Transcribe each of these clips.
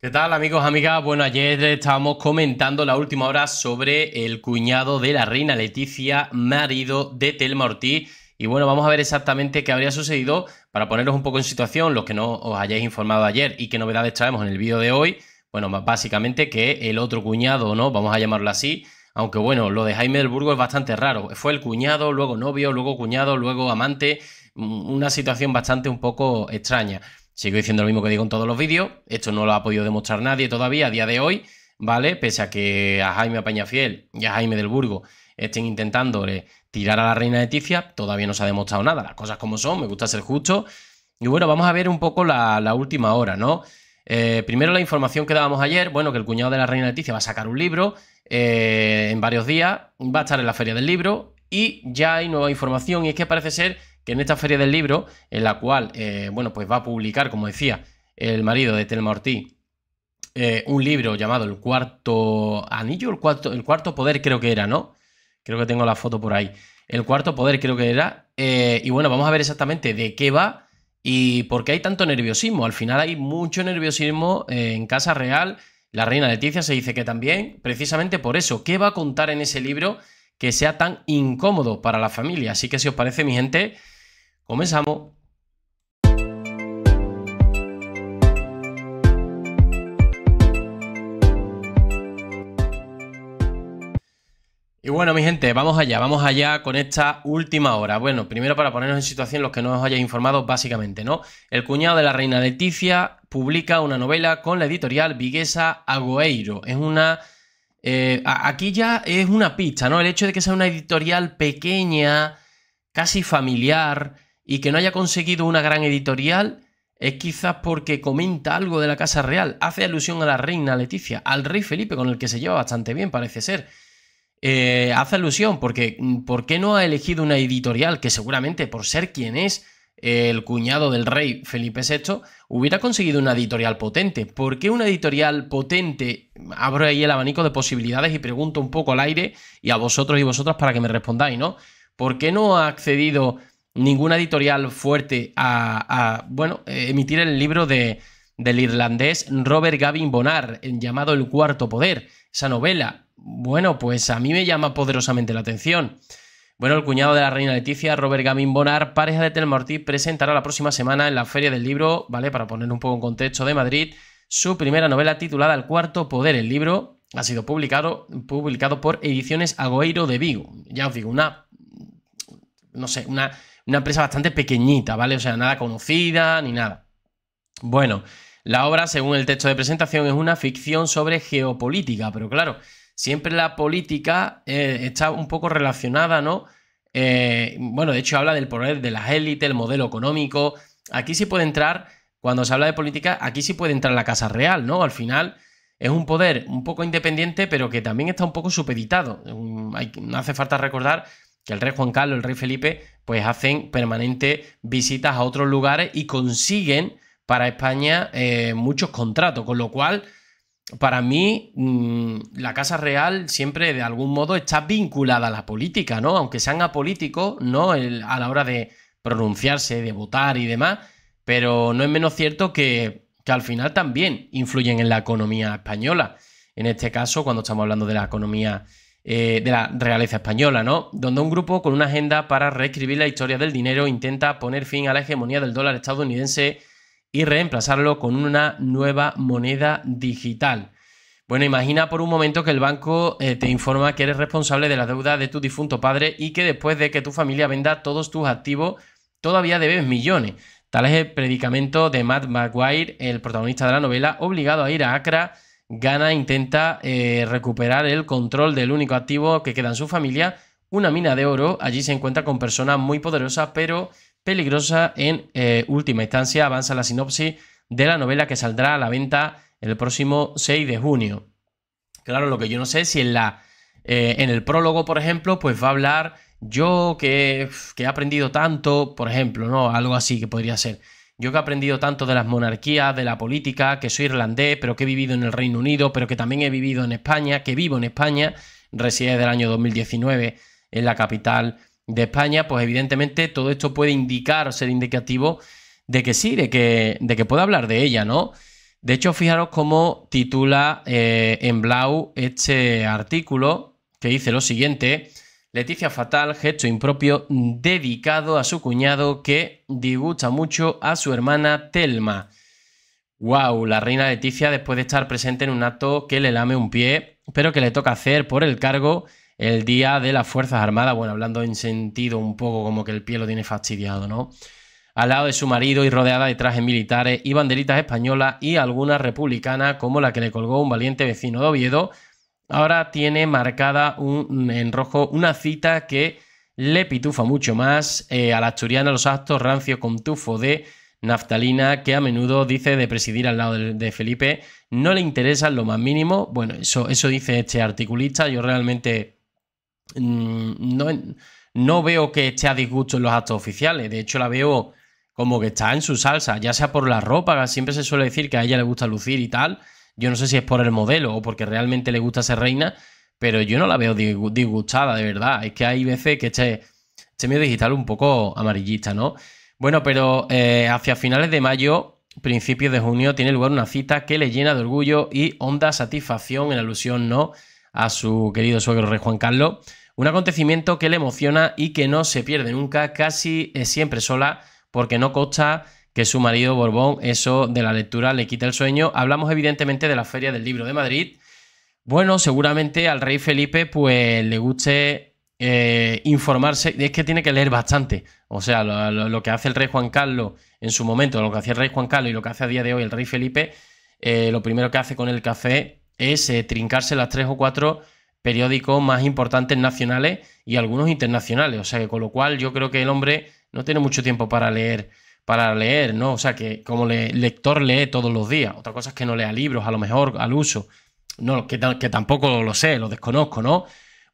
¿Qué tal amigos, amigas? Bueno, ayer estábamos comentando la última hora sobre el cuñado de la reina Leticia, marido de Telma Ortiz. Y bueno, vamos a ver exactamente qué habría sucedido para poneros un poco en situación, los que no os hayáis informado ayer y qué novedades traemos en el vídeo de hoy. Bueno, básicamente que el otro cuñado, ¿no? Vamos a llamarlo así. Aunque bueno, lo de Jaime del Burgo es bastante raro. Fue el cuñado, luego novio, luego cuñado, luego amante. Mm, una situación bastante un poco extraña. Sigo diciendo lo mismo que digo en todos los vídeos. Esto no lo ha podido demostrar nadie todavía a día de hoy, ¿vale? Pese a que a Jaime Peñafiel y a Jaime del Burgo estén intentando tirar a la reina Leticia, todavía no se ha demostrado nada. Las cosas como son, me gusta ser justo. Y bueno, vamos a ver un poco la, última hora, ¿no? Eh, primero la información que dábamos ayer, bueno, que el cuñado de la reina Leticia va a sacar un libro eh, en varios días, va a estar en la feria del libro y ya hay nueva información y es que parece ser que en esta feria del libro, en la cual, eh, bueno, pues va a publicar, como decía, el marido de Telma Ortiz, eh, un libro llamado El Cuarto Anillo, el cuarto, el cuarto Poder creo que era, ¿no? Creo que tengo la foto por ahí. El Cuarto Poder creo que era. Eh, y bueno, vamos a ver exactamente de qué va y por qué hay tanto nerviosismo. Al final hay mucho nerviosismo en Casa Real. La reina Leticia se dice que también, precisamente por eso, ¿qué va a contar en ese libro que sea tan incómodo para la familia? Así que si os parece, mi gente, Comenzamos. Y bueno, mi gente, vamos allá, vamos allá con esta última hora. Bueno, primero para ponernos en situación los que no os hayáis informado, básicamente, ¿no? El cuñado de la reina Leticia publica una novela con la editorial Viguesa Agoeiro. Es una. Eh, aquí ya es una pista, ¿no? El hecho de que sea una editorial pequeña, casi familiar, y que no haya conseguido una gran editorial es quizás porque comenta algo de la Casa Real, hace alusión a la reina Leticia, al rey Felipe, con el que se lleva bastante bien, parece ser. Eh, hace alusión porque mm, ¿por qué no ha elegido una editorial que seguramente por ser quien es eh, el cuñado del rey Felipe VI hubiera conseguido una editorial potente? ¿Por qué una editorial potente? Abro ahí el abanico de posibilidades y pregunto un poco al aire y a vosotros y vosotras para que me respondáis, ¿no? ¿Por qué no ha accedido ninguna editorial fuerte a, bueno, emitir el libro del irlandés Robert Gavin Bonar, llamado El Cuarto Poder, esa novela. Bueno, pues a mí me llama poderosamente la atención. Bueno, el cuñado de la reina Leticia, Robert Gavin Bonar, pareja de Telmorti presentará la próxima semana en la Feria del Libro, ¿vale? Para poner un poco en contexto de Madrid, su primera novela titulada El Cuarto Poder. El libro ha sido publicado, publicado por Ediciones Agoeiro de Vigo. Ya os digo, una. No sé, una una empresa bastante pequeñita, ¿vale? O sea, nada conocida ni nada. Bueno, la obra, según el texto de presentación, es una ficción sobre geopolítica, pero claro, siempre la política eh, está un poco relacionada, ¿no? Eh, bueno, de hecho habla del poder de las élites, el modelo económico. Aquí sí puede entrar, cuando se habla de política, aquí sí puede entrar la Casa Real, ¿no? Al final es un poder un poco independiente, pero que también está un poco supeditado. Mm, no hace falta recordar que el rey Juan Carlos, el rey Felipe, pues hacen permanentes visitas a otros lugares y consiguen para España eh, muchos contratos, con lo cual, para mí, mm, la Casa Real siempre de algún modo está vinculada a la política, ¿no? Aunque sean apolíticos, ¿no? a la hora de pronunciarse, de votar y demás, pero no es menos cierto que, que al final también influyen en la economía española. En este caso, cuando estamos hablando de la economía española, eh, de la realeza española, ¿no? Donde un grupo con una agenda para reescribir la historia del dinero intenta poner fin a la hegemonía del dólar estadounidense y reemplazarlo con una nueva moneda digital. Bueno, imagina por un momento que el banco eh, te informa que eres responsable de la deuda de tu difunto padre y que después de que tu familia venda todos tus activos, todavía debes millones. Tal es el predicamento de Matt McGuire, el protagonista de la novela, obligado a ir a Accra Gana intenta eh, recuperar el control del único activo que queda en su familia, una mina de oro. Allí se encuentra con personas muy poderosas, pero peligrosas. En eh, última instancia, avanza la sinopsis de la novela que saldrá a la venta el próximo 6 de junio. Claro, lo que yo no sé si en, la, eh, en el prólogo, por ejemplo, pues va a hablar yo que, que he aprendido tanto, por ejemplo, ¿no? Algo así que podría ser. Yo que he aprendido tanto de las monarquías, de la política, que soy irlandés, pero que he vivido en el Reino Unido, pero que también he vivido en España, que vivo en España, reside desde el año 2019 en la capital de España, pues evidentemente todo esto puede indicar o ser indicativo de que sí, de que, de que hablar de ella, ¿no? De hecho, fijaros cómo titula eh, en Blau este artículo que dice lo siguiente. Leticia Fatal, gesto impropio dedicado a su cuñado que disgusta mucho a su hermana Telma. Wow, la reina Leticia después de estar presente en un acto que le lame un pie, pero que le toca hacer por el cargo el día de las Fuerzas Armadas, bueno, hablando en sentido un poco como que el pie lo tiene fastidiado, ¿no? Al lado de su marido y rodeada de trajes militares y banderitas españolas y alguna republicana como la que le colgó un valiente vecino de Oviedo ahora tiene marcada un, en rojo una cita que le pitufa mucho más eh, a la Asturiana, los actos rancio con tufo de naftalina que a menudo dice de presidir al lado de, Felipe. No le interesa lo más mínimo. Bueno, eso, eso dice este articulista. Yo realmente mm, no, no veo que esté a disgusto en los actos oficiales. De hecho, la veo como que está en su salsa, ya sea por la ropa, siempre se suele decir que a ella le gusta lucir y tal. Yo no sé si es por el modelo o porque realmente le gusta ser reina, pero yo no la veo disgustada, de verdad. Es que hay veces que este, este medio digital un poco amarillista, ¿no? Bueno, pero eh, hacia finales de mayo, principios de junio, tiene lugar una cita que le llena de orgullo y honda satisfacción, en alusión, ¿no? A su querido suegro rey Juan Carlos. Un acontecimiento que le emociona y que no se pierde nunca, casi eh, siempre sola, porque no consta que su marido Borbón, eso de la lectura le quita el sueño. Hablamos evidentemente de la Feria del Libro de Madrid. Bueno, seguramente al rey Felipe pues le guste eh, informarse, es que tiene que leer bastante. O sea, lo, que hace el rey Juan Carlos en su momento, lo que hacía el rey Juan Carlos y lo que hace a día de hoy el rey Felipe, eh, lo primero que hace con el café es eh, trincarse las tres o cuatro periódicos más importantes nacionales y algunos internacionales. O sea, que con lo cual yo creo que el hombre no tiene mucho tiempo para leer para leer, ¿no? O sea, que como le, lector lee todos los días. Otra cosa es que no lea libros, a lo mejor al uso. No, que, que tampoco lo sé, lo desconozco, ¿no?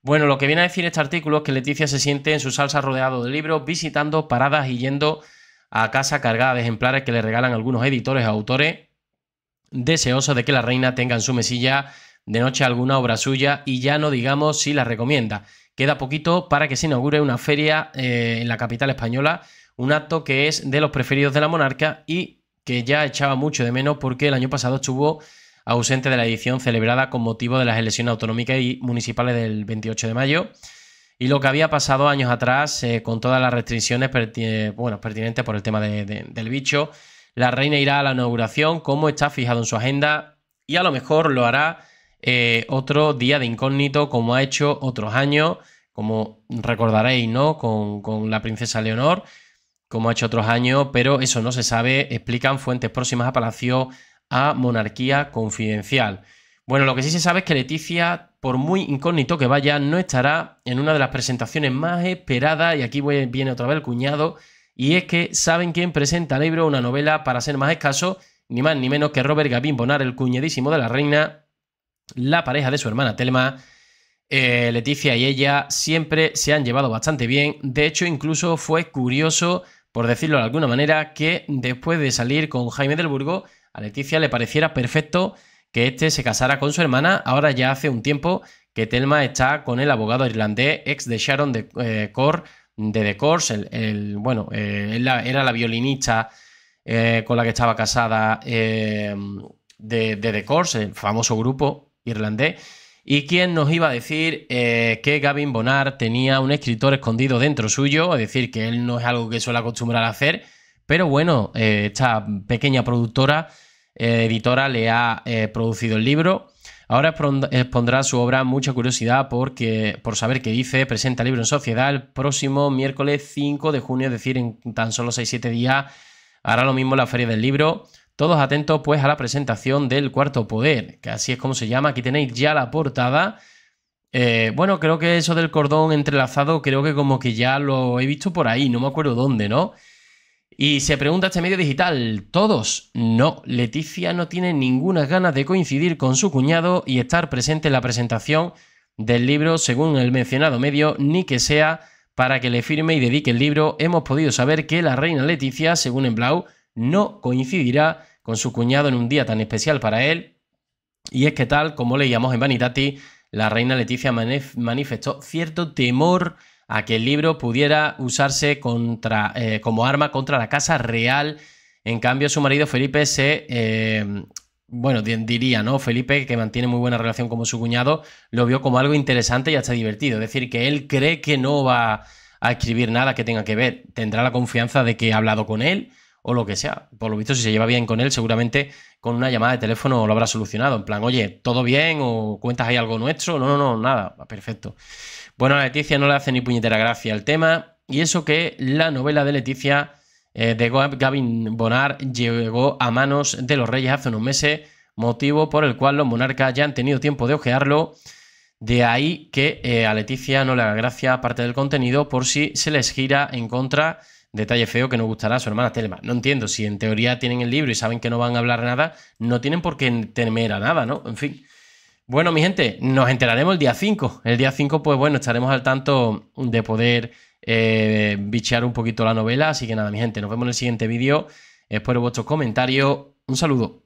Bueno, lo que viene a decir este artículo es que Leticia se siente en su salsa rodeado de libros, visitando paradas y yendo a casa cargada de ejemplares que le regalan algunos editores o autores, deseosos de que la reina tenga en su mesilla de noche alguna obra suya y ya no digamos si la recomienda. Queda poquito para que se inaugure una feria eh, en la capital española un acto que es de los preferidos de la monarca y que ya echaba mucho de menos porque el año pasado estuvo ausente de la edición celebrada con motivo de las elecciones autonómicas y municipales del 28 de mayo y lo que había pasado años atrás eh, con todas las restricciones bueno, pertinentes por el tema del bicho. La reina irá a la inauguración como está fijado en su agenda y a lo mejor lo hará eh, otro día de incógnito como ha hecho otros años, como recordaréis, ¿no? Con, con la princesa Leonor como ha hecho otros años, pero eso no se sabe, explican fuentes próximas a Palacio a Monarquía Confidencial. Bueno, lo que sí se sabe es que Leticia, por muy incógnito que vaya, no estará en una de las presentaciones más esperadas, y aquí viene otra vez el cuñado, y es que saben quién presenta el libro, una novela, para ser más escaso, ni más ni menos que Robert Gavin Bonar, el cuñadísimo de la reina, la pareja de su hermana Telma. Eh, Leticia y ella siempre se han llevado bastante bien, de hecho incluso fue curioso por decirlo de alguna manera, que después de salir con Jaime del Burgo, a Leticia le pareciera perfecto que éste se casara con su hermana. Ahora ya hace un tiempo que Telma está con el abogado irlandés, ex de Sharon de eh, de The Course, el, bueno, eh, era la violinista eh, con la que estaba casada de, de The Course, el famoso grupo irlandés. ¿Y quién nos iba a decir eh, que Gavin Bonar tenía un escritor escondido dentro suyo? Es decir, que él no es algo que suele acostumbrar a hacer, pero bueno, eh, esta pequeña productora, eh, editora, le ha producido el libro. Ahora expondrá su obra mucha curiosidad porque, por saber qué dice. Presenta el libro en sociedad el próximo miércoles 5 de junio, es decir, en tan solo 6-7 días. Hará lo mismo la Feria del Libro. Todos atentos pues a la presentación del cuarto poder, que así es como se llama. Aquí tenéis ya la portada. Eh, bueno, creo que eso del cordón entrelazado, creo que como que ya lo he visto por ahí, no me acuerdo dónde, ¿no? Y se pregunta este medio digital, ¿todos? No, Leticia no tiene ninguna ganas de coincidir con su cuñado y estar presente en la presentación del libro, según el mencionado medio, ni que sea para que le firme y dedique el libro. Hemos podido saber que la reina Leticia, según en Blau, no coincidirá con su cuñado en un día tan especial para él. Y es que tal como leíamos en Vanitati, la reina Leticia manifestó cierto temor a que el libro pudiera usarse contra, eh, como arma contra la casa real. En cambio, su marido Felipe se... Eh, bueno, diría, ¿no? Felipe, que mantiene muy buena relación con su cuñado, lo vio como algo interesante y hasta divertido. Es decir, que él cree que no va a escribir nada que tenga que ver. Tendrá la confianza de que ha hablado con él, o lo que sea. Por lo visto, si se lleva bien con él, seguramente con una llamada de teléfono lo habrá solucionado. En plan, oye, ¿todo bien? ¿O cuentas ahí algo nuestro? No, no, no, nada. Perfecto. Bueno, a Leticia no le hace ni puñetera gracia el tema. Y eso que la novela de Leticia eh, de Gavin Bonar llegó a manos de los reyes hace unos meses, motivo por el cual los monarcas ya han tenido tiempo de ojearlo. De ahí que eh, a Leticia no le haga gracia parte del contenido por si se les gira en contra Detalle feo que no gustará a su hermana Telma. No entiendo, si en teoría tienen el libro y saben que no van a hablar nada, no tienen por qué temer a nada, ¿no? En fin. Bueno, mi gente, nos enteraremos el día 5. El día 5, pues bueno, estaremos al tanto de poder eh, bichear un poquito la novela. Así que nada, mi gente, nos vemos en el siguiente vídeo. Espero vuestros comentarios. Un saludo.